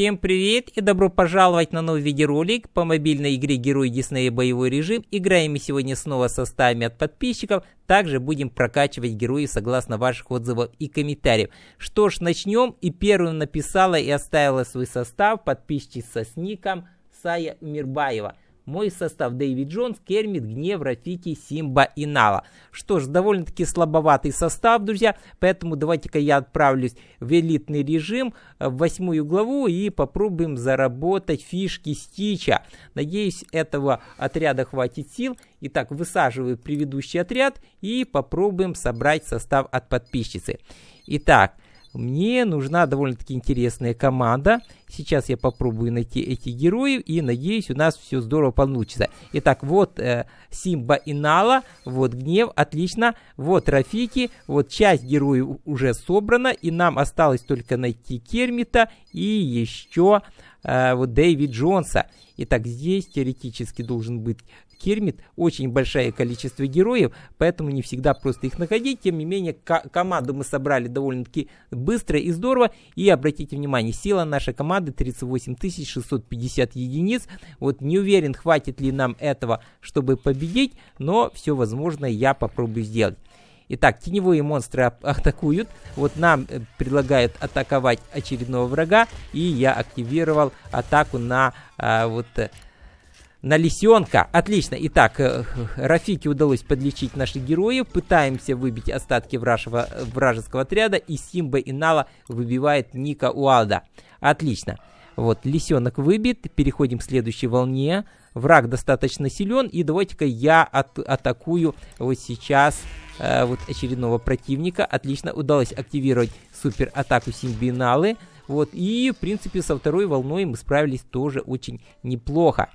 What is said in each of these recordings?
Всем привет и добро пожаловать на новый видеоролик по мобильной игре Герой Диснея Боевой Режим. Играем мы сегодня снова со стами от подписчиков. Также будем прокачивать героев согласно ваших отзывов и комментариев. Что ж, начнем. И первым написала и оставила свой состав подписчица с ником Сая Мирбаева мой состав Дэвид Джонс, Кермит, Гнев, Рафики, Симба и Нала. Что ж, довольно-таки слабоватый состав, друзья, поэтому давайте-ка я отправлюсь в элитный режим, в восьмую главу и попробуем заработать фишки Стича. Надеюсь, этого отряда хватит сил. Итак, высаживаю предыдущий отряд и попробуем собрать состав от подписчицы. Итак, мне нужна довольно-таки интересная команда. Сейчас я попробую найти эти героев и надеюсь, у нас все здорово получится. Итак, вот э, Симба и Нала, вот Гнев, отлично. Вот Рафики, вот часть героев уже собрана и нам осталось только найти Кермита и еще э, вот Дэвид Джонса. Итак, здесь теоретически должен быть кермит очень большое количество героев, поэтому не всегда просто их находить. Тем не менее, команду мы собрали довольно-таки быстро и здорово. И обратите внимание, сила нашей команды 38 650 единиц. Вот не уверен, хватит ли нам этого, чтобы победить, но все возможное я попробую сделать. Итак, теневые монстры атакуют. Вот нам э, предлагают атаковать очередного врага. И я активировал атаку на а, вот э, на лисенка. Отлично. Итак, э, Рафике удалось подлечить наших героев. Пытаемся выбить остатки вражего, вражеского отряда. И Симба и Нала выбивает Ника Уалда. Отлично. Вот, лисенок выбит. Переходим к следующей волне. Враг достаточно силен. И давайте-ка я от, атакую вот сейчас э, вот очередного противника. Отлично. Удалось активировать супер атаку Симбиналы. Вот, и, в принципе, со второй волной мы справились тоже очень неплохо.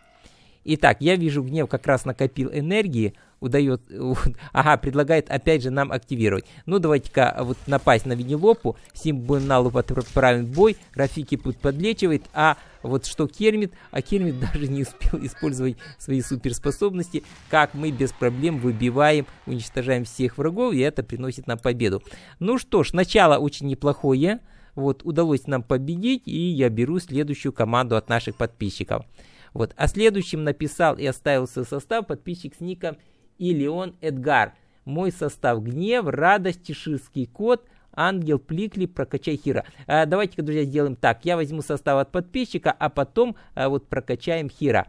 Итак, я вижу, гнев как раз накопил энергии, удает, ага, предлагает опять же нам активировать. Ну, давайте-ка а, вот напасть на Винилопу, Симбоналу правит бой, Рафики путь подлечивает, а вот что Кермит, а Кермит даже не успел использовать свои суперспособности, как мы без проблем выбиваем, уничтожаем всех врагов, и это приносит нам победу. Ну что ж, начало очень неплохое, вот удалось нам победить, и я беру следующую команду от наших подписчиков. Вот. А следующим написал и оставил свой состав подписчик с ником Илеон Эдгар. Мой состав гнев, радость, чеширский кот, ангел, пликли, прокачай хира. А, давайте-ка, друзья, сделаем так. Я возьму состав от подписчика, а потом а, вот прокачаем хира.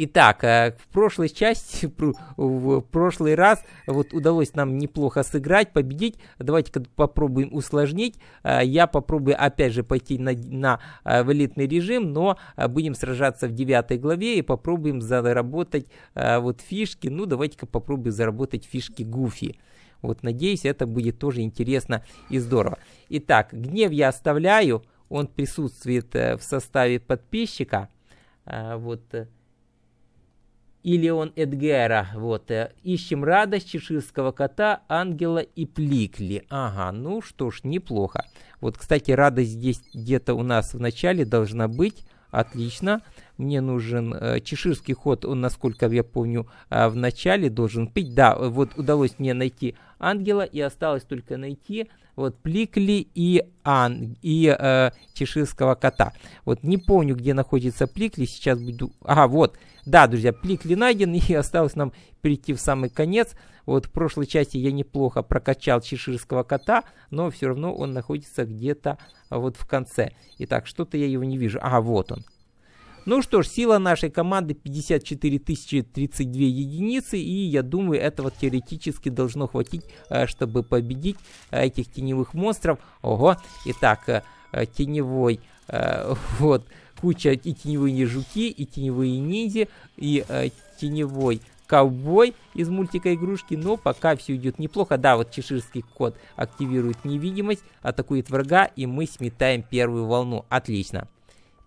Итак, э, в прошлой части, в прошлый раз вот удалось нам неплохо сыграть, победить. Давайте-ка попробуем усложнить. Э, я попробую опять же пойти на, на э, в элитный режим, но будем сражаться в девятой главе и попробуем заработать вот фишки. Ну, давайте-ка попробую заработать фишки Гуфи. Вот, надеюсь, это будет тоже интересно и здорово. Итак, гнев я оставляю. Он присутствует в составе подписчика. Вот, Илион Эдгера. Вот, э, ищем радость, чеширского кота, ангела и пликли. Ага, ну что ж, неплохо. Вот, кстати, радость здесь где-то у нас в начале должна быть. Отлично. Мне нужен э, чеширский ход, он, насколько я помню, э, в начале должен пить. Да, вот удалось мне найти ангела, и осталось только найти вот Пликли и Ан, и э, Чеширского кота. Вот не помню, где находится Пликли, сейчас буду... Ага, вот, да, друзья, Пликли найден, и осталось нам перейти в самый конец. Вот в прошлой части я неплохо прокачал Чеширского кота, но все равно он находится где-то а, вот в конце. Итак, что-то я его не вижу. А вот он. Ну что ж, сила нашей команды 54 032 единицы, и я думаю, этого теоретически должно хватить, э, чтобы победить э, этих теневых монстров. Ого, итак, э, теневой, вот, куча и теневые жуки, и теневые ниндзя, и теневой ковбой из мультика игрушки, но пока все идет неплохо. Да, вот чеширский код активирует невидимость, атакует врага, и мы сметаем первую волну. Отлично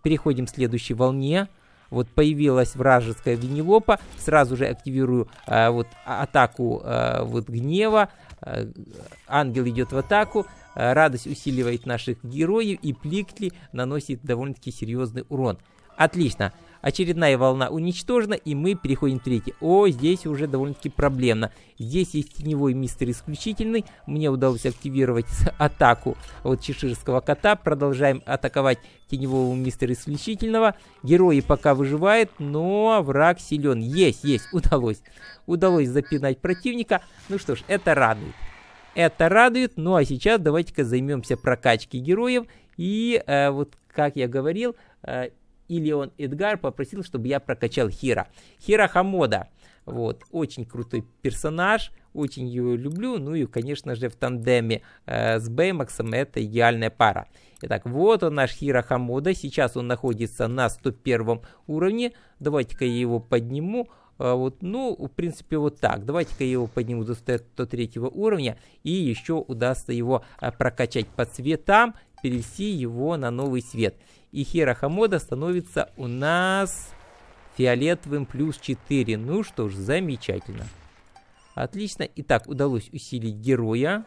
переходим к следующей волне. Вот появилась вражеская винилопа. сразу же активирую э, вот а, атаку э, вот гнева, э, ангел идет в атаку, Э, радость усиливает наших героев, и Пликли наносит довольно-таки серьезный урон. Отлично. Очередная волна уничтожена, и мы переходим к третьей. О, здесь уже довольно-таки проблемно. Здесь есть теневой мистер исключительный. Мне удалось активировать атаку вот чеширского кота. Продолжаем атаковать теневого мистера исключительного. Герои пока выживают, но враг силен. Есть, есть, удалось. Удалось запинать противника. Ну что ж, это радует. Это радует. Ну а сейчас давайте-ка займемся прокачкой героев. И э, вот, как я говорил, э, Илион Эдгар попросил, чтобы я прокачал Хира. Хира Хамода. Вот, очень крутой персонаж, очень ее люблю. Ну и, конечно же, в тандеме э, с Бэймаксом это идеальная пара. Итак, вот он наш Хира Хамода. Сейчас он находится на 101 уровне. Давайте-ка я его подниму. А, вот, ну, в принципе, вот так. Давайте-ка я его подниму до 103 уровня, и еще удастся его а, прокачать по цветам, перевести его на новый цвет. И Хера Хамода становится у нас фиолетовым плюс 4. Ну что ж, замечательно. Отлично. Итак, удалось усилить героя.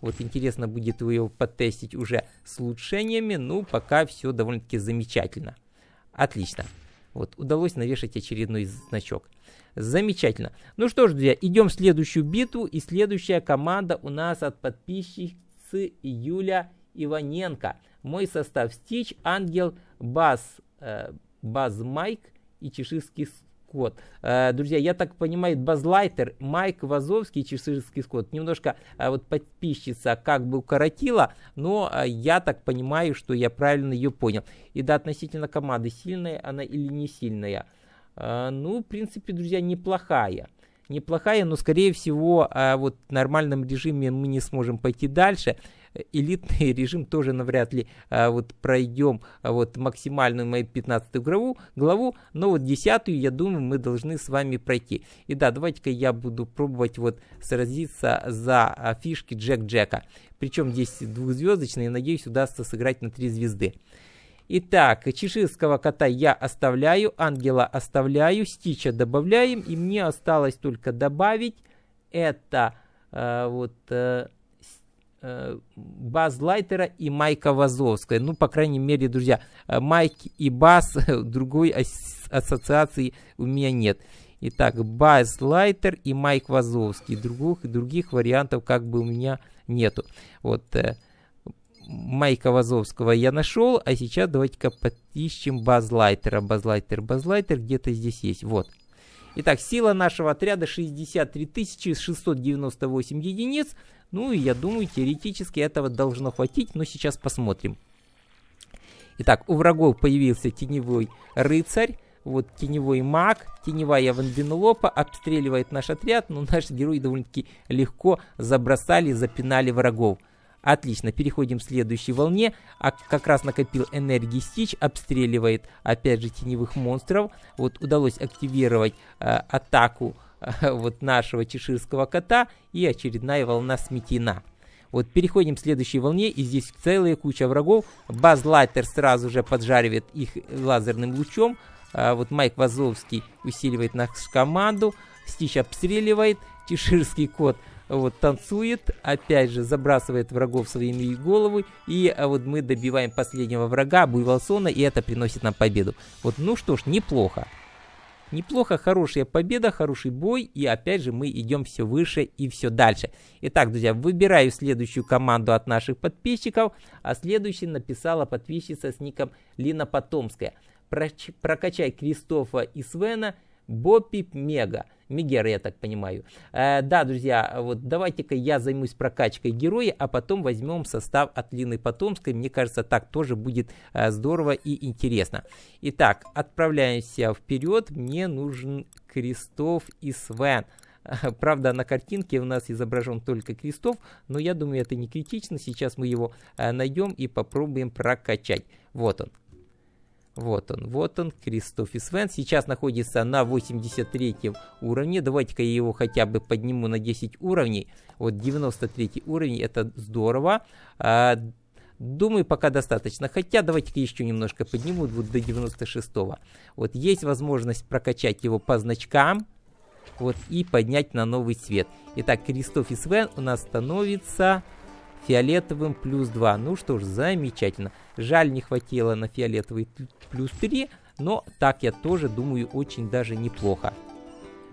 Вот интересно будет его потестить уже с улучшениями. Ну, пока все довольно-таки замечательно. Отлично. Вот, удалось навешать очередной значок. Замечательно. Ну что ж, друзья, идем в следующую битву. И следующая команда у нас от подписчицы Юля Иваненко. Мой состав Стич, Ангел, Баз э, Баз Майк и Чеширский Скотт. Э, друзья, я так понимаю, Базлайтер, Майк Вазовский, Чеширский Скотт, немножко э, вот подписчица как бы укоротила, но э, я так понимаю, что я правильно ее понял. И да, относительно команды, сильная она или не сильная? ну, в принципе, друзья, неплохая неплохая, но, скорее всего, вот в нормальном режиме мы не сможем пойти дальше элитный режим тоже навряд ли а, вот пройдем а, вот максимальную мою 15 главу, главу, но вот 10 я думаю мы должны с вами пройти. И да, давайте-ка я буду пробовать вот сразиться за а, фишки Джек Джека. Причем здесь двухзвездочные, надеюсь удастся сыграть на 3 звезды. Итак, чеширского кота я оставляю, ангела оставляю, стича добавляем, и мне осталось только добавить это э, вот э, Баз Лайтера и Майка Вазовского. Ну, по крайней мере, друзья, э, Майк и Баз другой ассоциации у меня нет. Итак, Баз Лайтер и Майк Вазовский. Других, других вариантов как бы у меня нету. Вот э, Майка Вазовского я нашел, а сейчас давайте-ка подищем Баз Лайтера. Баз Лайтер, Баз Лайтер где-то здесь есть. Вот. Итак, сила нашего отряда 63 698 единиц. Ну и я думаю, теоретически этого должно хватить, но сейчас посмотрим. Итак, у врагов появился теневой рыцарь, вот теневой маг, теневая ванденлопа обстреливает наш отряд, но наши герои довольно-таки легко забросали, запинали врагов. Отлично, переходим к следующей волне. А как раз накопил энергии Стич, обстреливает опять же теневых монстров. Вот удалось активировать э, атаку вот нашего чеширского кота и очередная волна сметена. Вот переходим к следующей волне, и здесь целая куча врагов. Баз Лайтер сразу же поджаривает их лазерным лучом. А вот Майк Вазовский усиливает нашу команду. Стич обстреливает, чеширский кот вот танцует, опять же забрасывает врагов своими головы, и а вот мы добиваем последнего врага, Буйволсона, и это приносит нам победу. Вот, ну что ж, неплохо. Неплохо, хорошая победа, хороший бой, и опять же мы идем все выше и все дальше. Итак, друзья, выбираю следующую команду от наших подписчиков, а следующий написала подписчица с ником Лина Потомская. Проч прокачай Кристофа и Свена, Бопип Мега. Мегера, я так понимаю. Э, да, друзья, вот давайте-ка я займусь прокачкой героя, а потом возьмем состав от Лины Потомской. Мне кажется, так тоже будет э, здорово и интересно. Итак, отправляемся вперед. Мне нужен Крестов и Свен. Правда, на картинке у нас изображен только крестов, но я думаю, это не критично. Сейчас мы его э, найдем и попробуем прокачать. Вот он. Вот он, вот он, Кристофис Вен. Сейчас находится на 83 уровне. Давайте-ка я его хотя бы подниму на 10 уровней. Вот 93 уровень, это здорово. А, думаю, пока достаточно. Хотя давайте-ка еще немножко подниму вот до 96. -го. Вот есть возможность прокачать его по значкам. Вот и поднять на новый свет. Итак, Кристофис Вен у нас становится фиолетовым плюс 2. Ну что ж, замечательно. Жаль, не хватило на фиолетовый плюс 3, но так я тоже думаю очень даже неплохо.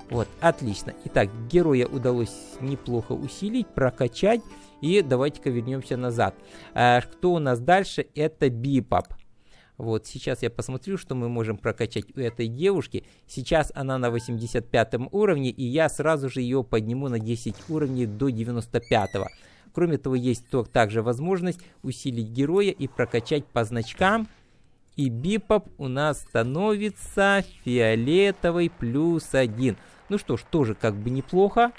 Вот, отлично. Итак, героя удалось неплохо усилить, прокачать. И давайте-ка вернемся назад. А, кто у нас дальше? Это Бипап. Вот, сейчас я посмотрю, что мы можем прокачать у этой девушки. Сейчас она на 85 уровне, и я сразу же ее подниму на 10 уровней до 95. -го. Кроме того, есть также возможность усилить героя и прокачать по значкам. И бипоп у нас становится фиолетовый плюс один. Ну что ж, тоже как бы неплохо.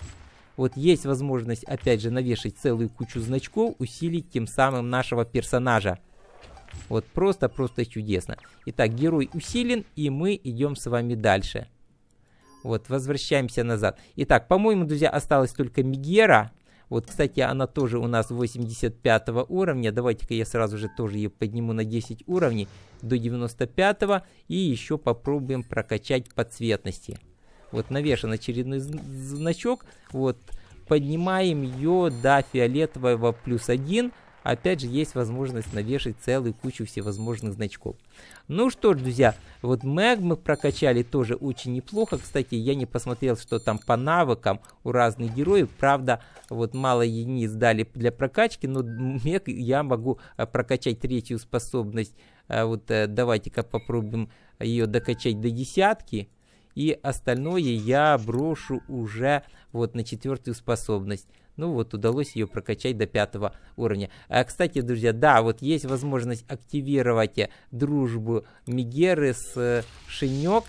Вот есть возможность, опять же, навешать целую кучу значков, усилить тем самым нашего персонажа. Вот просто-просто чудесно. Итак, герой усилен, и мы идем с вами дальше. Вот, возвращаемся назад. Итак, по-моему, друзья, осталось только Мигера. Вот, кстати, она тоже у нас 85 уровня. Давайте-ка я сразу же тоже ее подниму на 10 уровней до 95 и еще попробуем прокачать по цветности. Вот навешан очередной значок. Вот поднимаем ее до фиолетового плюс 1 опять же есть возможность навешать целую кучу всевозможных значков. Ну что ж, друзья, вот Мэг мы прокачали тоже очень неплохо. Кстати, я не посмотрел, что там по навыкам у разных героев. Правда, вот мало единиц дали для прокачки, но Мэг я могу э, прокачать третью способность. А вот э, давайте-ка попробуем ее докачать до десятки. И остальное я брошу уже вот на четвертую способность. Ну вот удалось ее прокачать до пятого уровня. А, кстати, друзья, да, вот есть возможность активировать э, дружбу Мигеры с э, Шинек.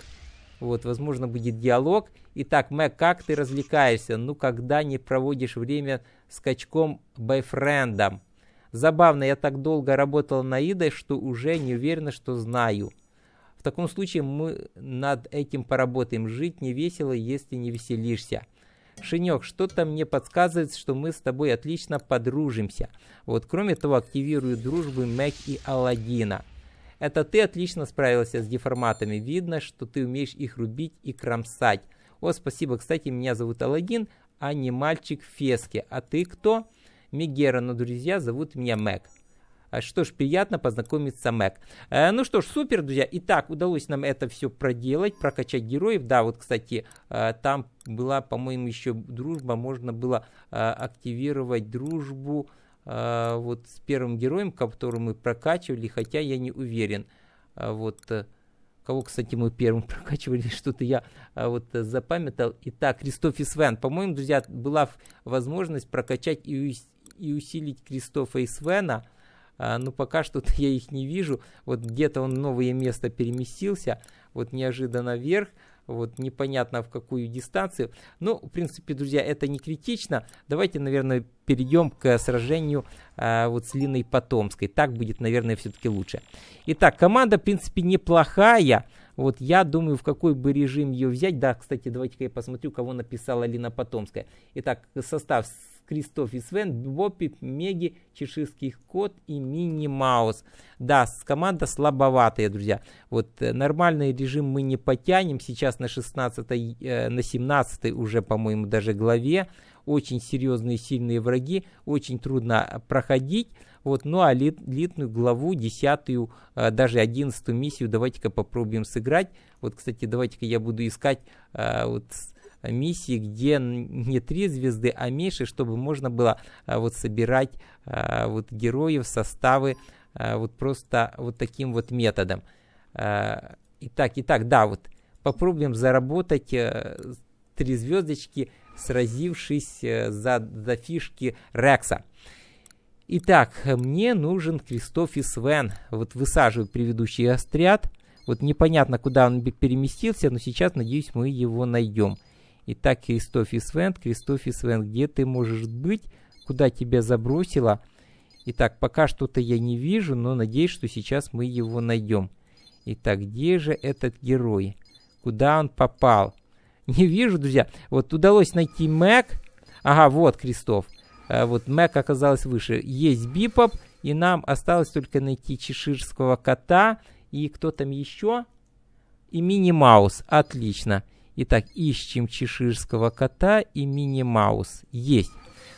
Вот, возможно, будет диалог. Итак, Мэг, как ты развлекаешься? Ну, когда не проводишь время с качком бойфрендом. Забавно, я так долго работал на Идой, что уже не уверена, что знаю. В таком случае мы над этим поработаем. Жить не весело, если не веселишься. Шинек, что-то мне подсказывает, что мы с тобой отлично подружимся. Вот, кроме того, активирую дружбы Мэг и Алладина. Это ты отлично справился с деформатами. Видно, что ты умеешь их рубить и кромсать. О, спасибо. Кстати, меня зовут Алладин, а не мальчик фески. А ты кто? Мегера, но друзья зовут меня Мэг. А что ж, приятно познакомиться, Мэг. Э, ну что ж, супер, друзья. Итак, удалось нам это все проделать, прокачать героев. Да, вот, кстати, э, там была, по-моему, еще дружба. Можно было э, активировать дружбу вот с первым героем, которого мы прокачивали, хотя я не уверен. Вот кого, кстати, мы первым прокачивали, что-то я вот запамятал. Итак, Кристоф и Свен. По-моему, друзья, была возможность прокачать и усилить Кристофа и Свена. А, но ну, пока что-то я их не вижу. Вот где-то он новое место переместился, вот неожиданно вверх, вот непонятно в какую дистанцию. Ну, в принципе, друзья, это не критично. Давайте, наверное, перейдем к сражению а, вот с Линой Потомской. Так будет, наверное, все-таки лучше. Итак, команда, в принципе, неплохая. Вот я думаю, в какой бы режим ее взять. Да, кстати, давайте-ка я посмотрю, кого написала Лина Потомская. Итак, состав Кристоф и Свен, Бопи, Меги, Чеширский Кот и Мини Маус. Да, команда слабоватая, друзья. Вот э, нормальный режим мы не потянем. Сейчас на 16 э, на 17 уже, по-моему, даже главе. Очень серьезные, сильные враги. Очень трудно э, проходить. Вот, ну а лит, литную главу, десятую, даже одиннадцатую миссию давайте-ка попробуем сыграть. Вот, кстати, давайте-ка я буду искать вот, миссии, где не три звезды, а меньше, чтобы можно было а, вот собирать а, вот героев, составы а, вот просто вот таким вот методом. Итак, итак, да, вот попробуем заработать э, три звездочки, сразившись э, за, за фишки Рекса. Итак, мне нужен Кристоф и Свен. Вот высаживаю предыдущий отряд. Вот непонятно, куда он переместился, но сейчас, надеюсь, мы его найдем. Итак, Кристофис Вент, Кристофис Вент, где ты можешь быть? Куда тебя забросило? Итак, пока что-то я не вижу, но надеюсь, что сейчас мы его найдем. Итак, где же этот герой? Куда он попал? Не вижу, друзья. Вот удалось найти Мэг. Ага, вот Кристоф. А вот Мэг оказалась выше. Есть Бипоп, и нам осталось только найти чеширского кота. И кто там еще? И Мини Маус. Отлично. Итак, ищем чеширского кота и Мини Маус. Есть.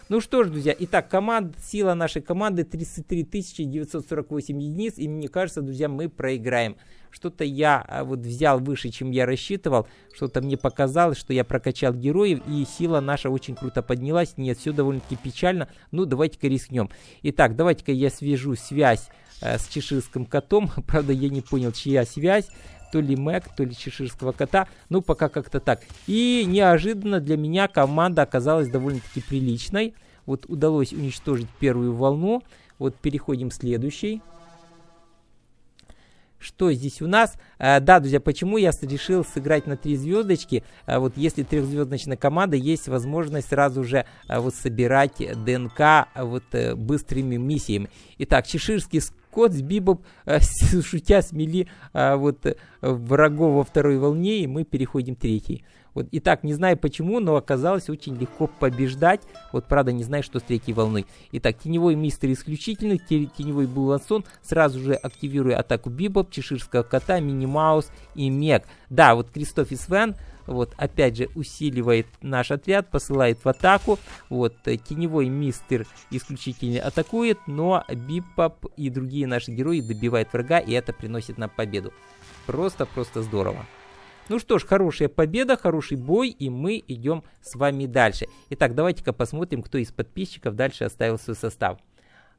Ну что ж, друзья, итак, команд, сила нашей команды 33 948 единиц, и мне кажется, друзья, мы проиграем. Что-то я а, вот взял выше, чем я рассчитывал, что-то мне показалось, что я прокачал героев, и сила наша очень круто поднялась. Нет, все довольно-таки печально, ну давайте-ка рискнем. Итак, давайте-ка я свяжу связь э, с чеширским котом, правда, я не понял, чья связь, то ли Мэг, то ли Чеширского кота. Ну, пока как-то так. И неожиданно для меня команда оказалась довольно-таки приличной. Вот удалось уничтожить первую волну. Вот переходим к следующей. Что здесь у нас? А, да, друзья, почему я решил сыграть на три звездочки? А, вот если трехзвездочная команда, есть возможность сразу же а, вот собирать ДНК вот быстрыми миссиями. Итак, чеширский Кот с Бибоп, Бибом, а, шутя, смели а, вот э, врагов во второй волне, и мы переходим к третьей. Вот, и так, не знаю почему, но оказалось очень легко побеждать. Вот, правда, не знаю, что с третьей волны. Итак, теневой мистер исключительный, теневой Булансон. Сразу же активируя атаку Бибоп, Чеширского кота, Мини Маус и Мег. Да, вот Кристоф и Свен вот, опять же, усиливает наш отряд, посылает в атаку. Вот, э, теневой мистер исключительно атакует, но Бипап и другие наши герои добивают врага, и это приносит нам победу. Просто-просто здорово. Ну что ж, хорошая победа, хороший бой, и мы идем с вами дальше. Итак, давайте-ка посмотрим, кто из подписчиков дальше оставил свой состав.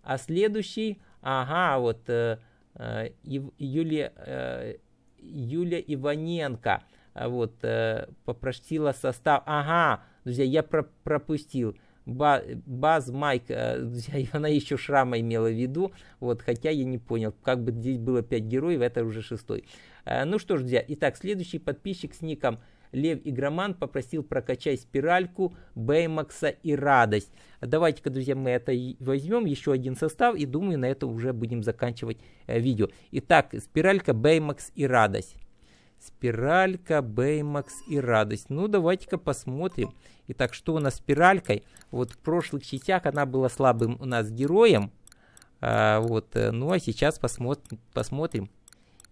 А следующий, ага, вот э, э, Юлия, э, Юлия Иваненко. Э, вот, э, попросила состав. Ага, друзья, я про пропустил. Ба Баз Майк, э, друзья, она еще шрама имела в виду, вот, хотя я не понял, как бы здесь было 5 героев, это уже шестой. Ну что ж, друзья, итак, следующий подписчик с ником Лев Игроман попросил прокачать спиральку, Бэймакса и радость. Давайте-ка, друзья, мы это возьмем, еще один состав, и думаю, на этом уже будем заканчивать видео. Итак, спиралька, Бэймакс и радость. Спиралька, Бэймакс и Радость. Ну, давайте-ка посмотрим. Итак, что у нас с спиралькой? Вот в прошлых частях она была слабым у нас героем. А, вот, э, ну а сейчас посмотри, посмотрим.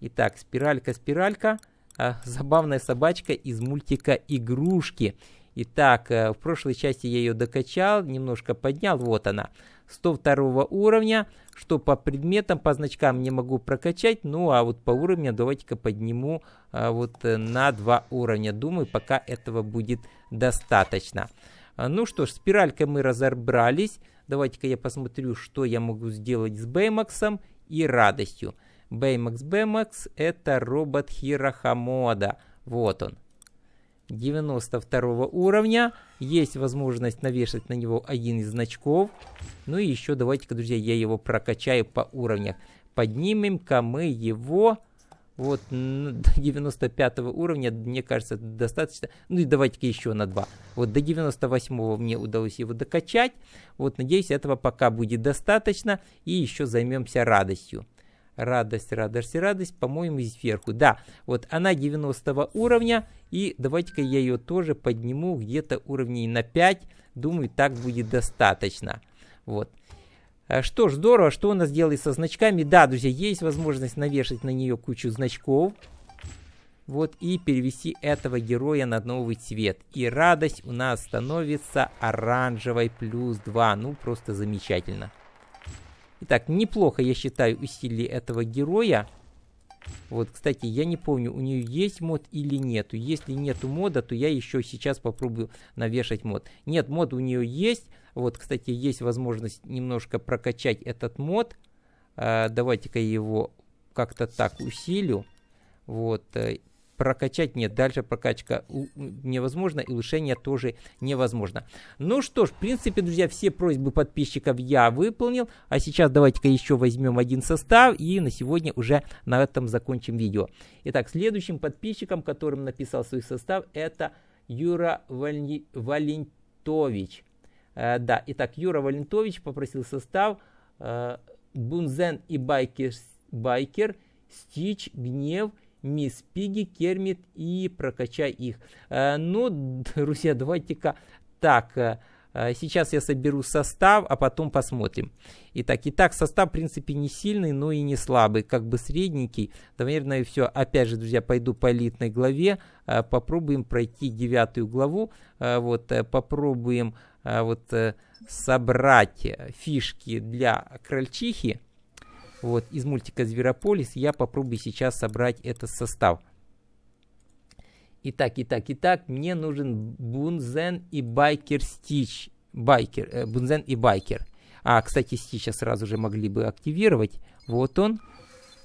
Итак, спиралька, спиралька. А, забавная собачка из мультика «Игрушки». Итак, э, в прошлой части я ее докачал, немножко поднял, вот она. 102 уровня, что по предметам, по значкам не могу прокачать, ну а вот по уровню давайте-ка подниму а, вот э, на 2 уровня. Думаю, пока этого будет достаточно. А, ну что ж, спиралькой мы разобрались. Давайте-ка я посмотрю, что я могу сделать с Бэймаксом и радостью. Бэймакс Бэймакс это робот Хирохамода. Вот он, 92 уровня. Есть возможность навешать на него один из значков. Ну и еще давайте-ка, друзья, я его прокачаю по уровням, Поднимем-ка мы его вот до 95 уровня, мне кажется, достаточно. Ну и давайте-ка еще на 2. Вот до 98 мне удалось его докачать. Вот, надеюсь, этого пока будет достаточно. И еще займемся радостью. Радость, радость, радость, по-моему, сверху. Да, вот она 90 уровня. И давайте-ка я ее тоже подниму где-то уровней на 5. Думаю, так будет достаточно. Вот. Э, что ж, здорово, что у нас делает со значками. Да, друзья, есть возможность навешать на нее кучу значков. Вот, и перевести этого героя на новый цвет. И радость у нас становится оранжевой плюс 2. Ну, просто замечательно. Итак, неплохо, я считаю, усилили этого героя. Вот, кстати, я не помню, у нее есть мод или нету. Если нету мода, то я еще сейчас попробую навешать мод. Нет, мод у нее есть. Вот, кстати, есть возможность немножко прокачать этот мод. А, Давайте-ка его как-то так усилю. Вот, э, прокачать нет, дальше прокачка невозможна и улучшение тоже невозможно. Ну что ж, в принципе, друзья, все просьбы подписчиков я выполнил, а сейчас давайте-ка еще возьмем один состав и на сегодня уже на этом закончим видео. Итак, следующим подписчиком, которым написал свой состав, это Юра Валь... Валентович. Э, да, итак, Юра Валентович попросил состав э, Бунзен и Байкер, Байкер Стич, Гнев, мисс Пиги, Кермит и прокачай их. Э, ну, друзья, давайте-ка так... Э, э, сейчас я соберу состав, а потом посмотрим. Итак, итак, состав, в принципе, не сильный, но и не слабый, как бы средненький. Наверное, все. Опять же, друзья, пойду по элитной главе. Попробуем пройти девятую главу. Вот, попробуем вот собрать фишки для крольчихи. Вот, из мультика Зверополис я попробую сейчас собрать этот состав. Итак, итак, итак, мне нужен Бунзен и Байкер Стич. Байкер, э, Бунзен и Байкер. А, кстати, Стича сразу же могли бы активировать. Вот он.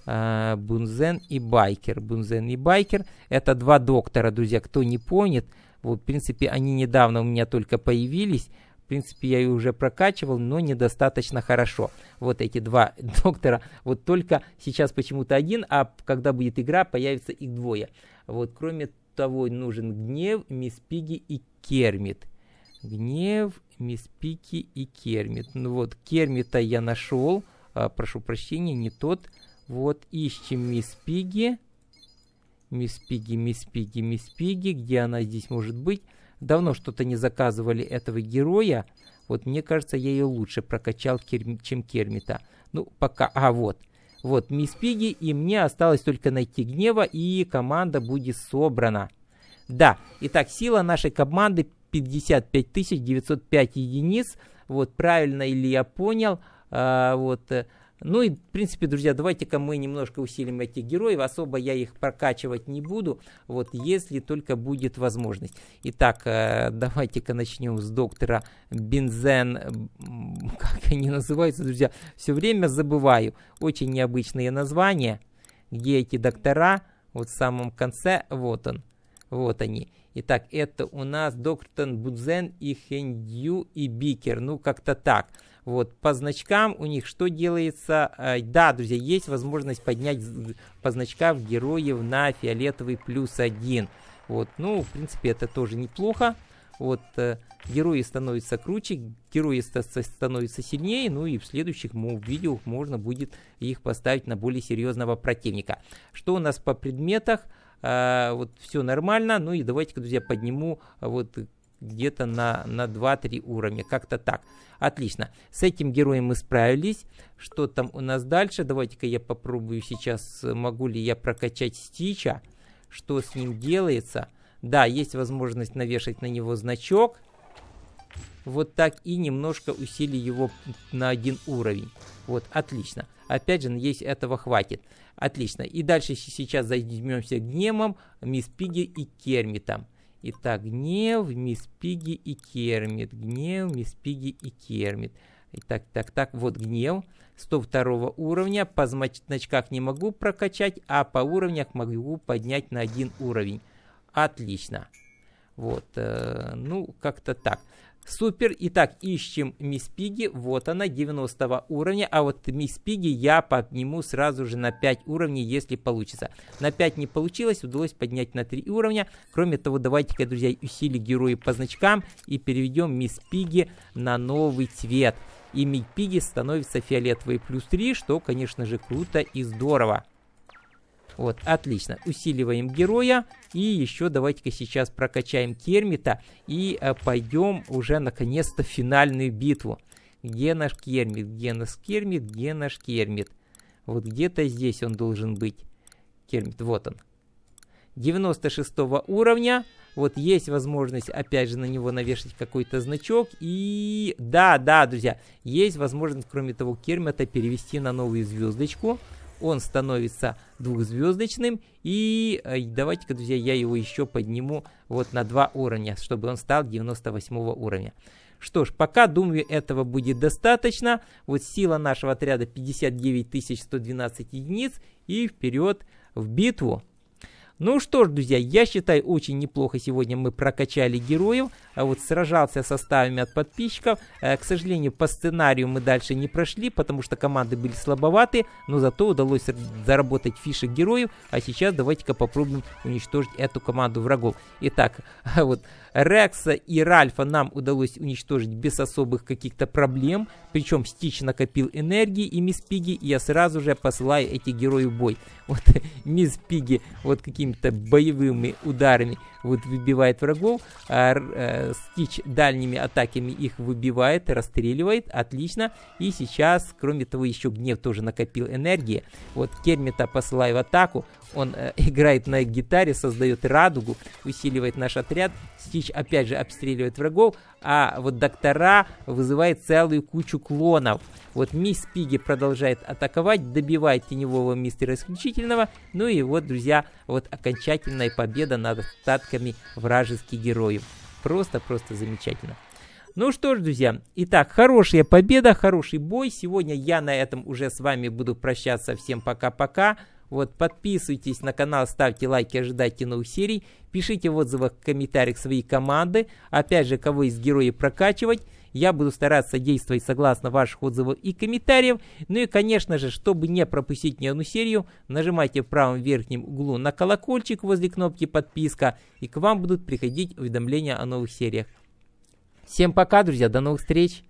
Э, Бунзен и Байкер. Бунзен и Байкер. Это два доктора, друзья, кто не понят. Вот, в принципе, они недавно у меня только появились. В принципе, я ее уже прокачивал, но недостаточно хорошо. Вот эти два доктора. Вот только сейчас почему-то один, а когда будет игра, появится их двое. Вот кроме того, нужен гнев, мисс Пиги и Кермит. Гнев, мисс Пики и Кермит. Ну вот, Кермита я нашел. А, прошу прощения, не тот. Вот, ищем мисс Пиги. Мисс Пиги, мисс Пиги, мисс Пиги. Где она здесь может быть? давно что-то не заказывали этого героя. Вот мне кажется, я ее лучше прокачал, чем Кермита. Ну, пока... А, вот. Вот, мисс Пиги, и мне осталось только найти гнева, и команда будет собрана. Да, итак, сила нашей команды 55 905 единиц. Вот, правильно или я понял. А, вот, э, ну и, в принципе, друзья, давайте-ка мы немножко усилим этих героев. Особо я их прокачивать не буду, вот если только будет возможность. Итак, э, давайте-ка начнем с доктора Бензен. Как они называются, друзья? Все время забываю. Очень необычные названия. Где эти доктора? Вот в самом конце, вот он. Вот они. Итак, это у нас доктор Будзен и Хендью и Бикер. Ну, как-то так. Вот, по значкам у них что делается? А, да, друзья, есть возможность поднять по значкам героев на фиолетовый плюс один. Вот, ну, в принципе, это тоже неплохо. Вот, э, герои становятся круче, герои становятся сильнее, ну и в следующих видео можно будет их поставить на более серьезного противника. Что у нас по предметах? А, вот все нормально, ну и давайте друзья, подниму а, вот где-то на, на 2-3 уровня, как-то так. Отлично, с этим героем мы справились. Что там у нас дальше? Давайте-ка я попробую сейчас, могу ли я прокачать Стича, что с ним делается. Да, есть возможность навешать на него значок. Вот так и немножко усили его на один уровень. Вот, отлично. Опять же, надеюсь, этого хватит. Отлично. И дальше сейчас займемся Гнемом, Мисс Пиги и Кермитом. Итак, гнев, мисс Пиги и Кермит. Гнев, мисс Пиги и Кермит. Итак, так, так, вот гнев. 102 уровня. По значках не могу прокачать, а по уровнях могу поднять на один уровень. Отлично. Вот, э, ну, как-то так. Супер. Итак, ищем Мисс Пиги. Вот она, 90 уровня. А вот Мисс Пиги я подниму сразу же на 5 уровней, если получится. На 5 не получилось, удалось поднять на 3 уровня. Кроме того, давайте-ка, друзья, усили герои по значкам и переведем Мисс Пиги на новый цвет. И Мисс Пиги становится фиолетовой плюс 3, что, конечно же, круто и здорово. Вот, отлично. Усиливаем героя. И еще давайте-ка сейчас прокачаем Кермита и э, пойдем уже наконец-то в финальную битву. Где наш Кермит? Где наш Кермит? Где наш Кермит? Вот где-то здесь он должен быть. Кермит, вот он. 96 уровня. Вот есть возможность, опять же, на него навешать какой-то значок. И да, да, друзья, есть возможность, кроме того, Кермита перевести на новую звездочку он становится двухзвездочным. И э, давайте-ка, друзья, я его еще подниму вот на два уровня, чтобы он стал 98 уровня. Что ж, пока, думаю, этого будет достаточно. Вот сила нашего отряда 59 112 единиц и вперед в битву. Ну что ж, друзья, я считаю, очень неплохо сегодня мы прокачали героев, а вот сражался со ставами от подписчиков. Э, к сожалению, по сценарию мы дальше не прошли, потому что команды были слабоваты, но зато удалось заработать фишек героев, а сейчас давайте-ка попробуем уничтожить эту команду врагов. Итак, вот... Рекса и Ральфа нам удалось уничтожить без особых каких-то проблем, причем Стич накопил энергии, и Мисс Пиги, и я сразу же посылаю этих героев в бой. Вот Мисс Пиги вот какими-то боевыми ударами вот выбивает врагов, а, э, Стич дальними атаками их выбивает, расстреливает, отлично. И сейчас, кроме того, еще гнев тоже накопил энергии. Вот Кермита посылаю в атаку, он э, играет на гитаре, создает радугу, усиливает наш отряд. Стич опять же обстреливает врагов, а вот доктора вызывает целую кучу клонов. Вот мисс Пиги продолжает атаковать, добивает теневого мистера исключительного. Ну и вот, друзья, вот окончательная победа над остатками вражеских героев. Просто-просто замечательно. Ну что ж, друзья, итак, хорошая победа, хороший бой. Сегодня я на этом уже с вами буду прощаться. Всем пока-пока. Вот, подписывайтесь на канал, ставьте лайки, ожидайте новых серий. Пишите в отзывах, в комментариях свои команды. Опять же, кого из героев прокачивать. Я буду стараться действовать согласно ваших отзывов и комментариев. Ну и, конечно же, чтобы не пропустить ни одну серию, нажимайте в правом верхнем углу на колокольчик возле кнопки подписка, и к вам будут приходить уведомления о новых сериях. Всем пока, друзья, до новых встреч!